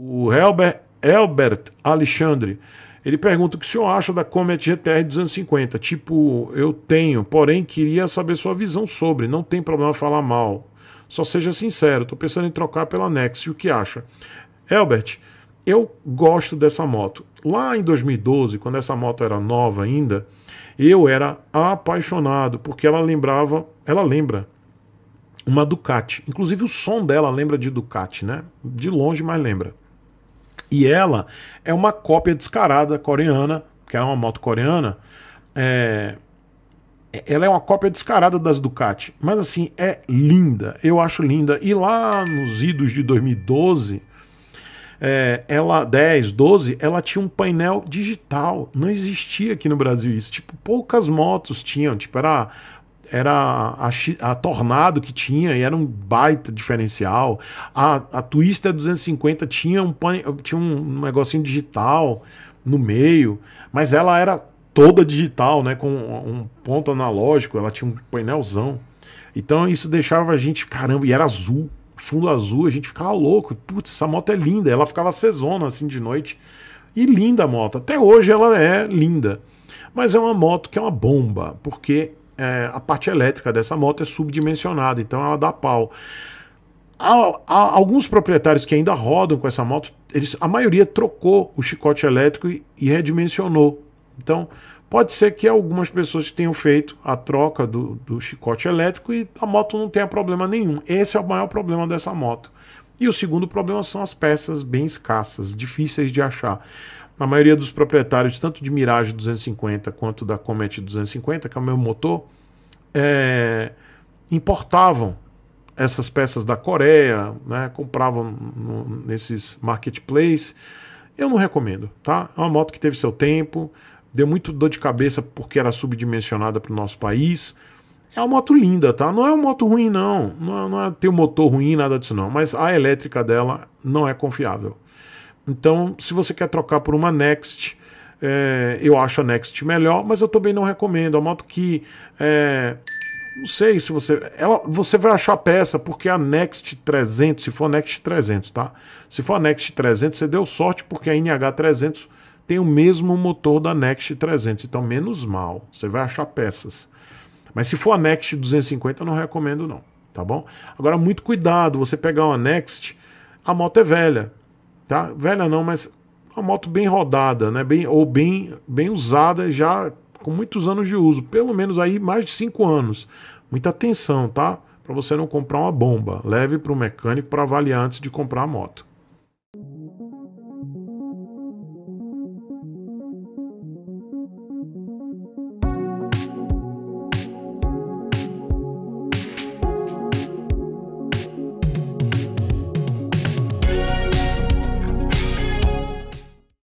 O Helbert, Helbert Alexandre, ele pergunta o que o senhor acha da Comet GTR 250. Tipo, eu tenho, porém queria saber sua visão sobre. Não tem problema falar mal. Só seja sincero, estou pensando em trocar pela Nex. o que acha? Helbert, eu gosto dessa moto. Lá em 2012, quando essa moto era nova ainda, eu era apaixonado porque ela lembrava, ela lembra uma Ducati. Inclusive o som dela lembra de Ducati, né? De longe, mas lembra. E ela é uma cópia descarada coreana, que é uma moto coreana. É... Ela é uma cópia descarada das Ducati, mas assim, é linda, eu acho linda. E lá nos idos de 2012, é, ela 10, 12, ela tinha um painel digital. Não existia aqui no Brasil isso. Tipo, poucas motos tinham. Tipo, era era a, a, Tornado que tinha e era um baita diferencial. A, a Twister 250 tinha um, tinha um negocinho digital no meio, mas ela era toda digital, né, com um ponto analógico, ela tinha um painelzão. Então isso deixava a gente, caramba, e era azul, fundo azul, a gente ficava louco. Putz, essa moto é linda. Ela ficava sezona assim de noite. E linda a moto. Até hoje ela é linda. Mas é uma moto que é uma bomba, porque é, a parte elétrica dessa moto é subdimensionada, então ela dá pau. Há, há alguns proprietários que ainda rodam com essa moto, eles, a maioria trocou o chicote elétrico e, e redimensionou. Então, Pode ser que algumas pessoas tenham feito a troca do, do, chicote elétrico e a moto não tenha problema nenhum. Esse é o maior problema dessa moto. E o segundo problema são as peças bem escassas, difíceis de achar na maioria dos proprietários, tanto de Mirage 250 quanto da Comet 250, que é o meu motor, é, importavam essas peças da Coreia, né, compravam no, nesses marketplaces. Eu não recomendo, tá? É uma moto que teve seu tempo, deu muito dor de cabeça porque era subdimensionada para o nosso país. É uma moto linda, tá? Não é uma moto ruim, não. Não é, não é ter um motor ruim, nada disso, não. Mas a elétrica dela não é confiável. Então, se você quer trocar por uma Next, é, eu acho a Next melhor, mas eu também não recomendo. A moto que. É, não sei se você. Ela, você vai achar a peça, porque a Next 300, se for a Next 300, tá? Se for a Next 300, você deu sorte, porque a NH 300 tem o mesmo motor da Next 300, então menos mal. Você vai achar peças. Mas se for a Next 250, eu não recomendo, não, tá bom? Agora, muito cuidado, você pegar uma Next, a moto é velha. Tá? Velha não, mas uma moto bem rodada, né? Bem, ou bem, bem usada, já com muitos anos de uso, pelo menos aí mais de 5 anos. Muita atenção, tá? Para você não comprar uma bomba. Leve para o mecânico para avaliar antes de comprar a moto.